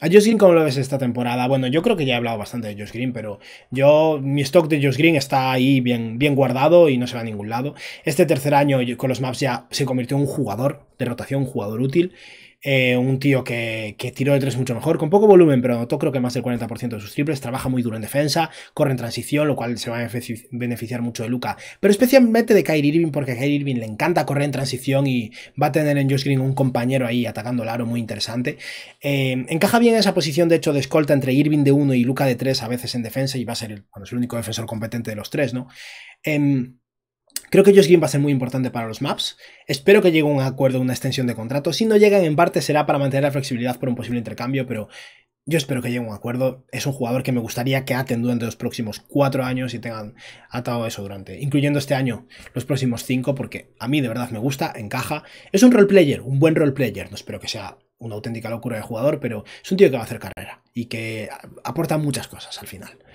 ¿A Josh Green cómo lo ves esta temporada? Bueno, yo creo que ya he hablado bastante de Josh Green, pero yo, mi stock de Josh Green está ahí bien, bien guardado y no se va a ningún lado. Este tercer año con los maps ya se convirtió en un jugador de rotación, un jugador útil. Eh, un tío que, que, tiró de tres mucho mejor, con poco volumen, pero anotó creo que más del 40% de sus triples, trabaja muy duro en defensa, corre en transición, lo cual se va a beneficiar mucho de Luca, pero especialmente de Kyrie Irving, porque a Kyrie Irving le encanta correr en transición y va a tener en Josh Green un compañero ahí atacando el aro muy interesante. Eh, encaja bien esa posición, de hecho, de escolta entre Irving de 1 y Luca de 3 a veces en defensa y va a ser el, el único defensor competente de los tres, ¿no? Em, Creo que Josh Green va a ser muy importante para los maps. Espero que llegue un acuerdo, una extensión de contrato. Si no llegan, en parte será para mantener la flexibilidad por un posible intercambio, pero yo espero que llegue un acuerdo. Es un jugador que me gustaría que aten durante los próximos cuatro años y tengan atado eso durante, incluyendo este año, los próximos cinco, porque a mí de verdad me gusta, encaja. Es un roleplayer, un buen roleplayer. No espero que sea una auténtica locura de jugador, pero es un tío que va a hacer carrera y que aporta muchas cosas al final.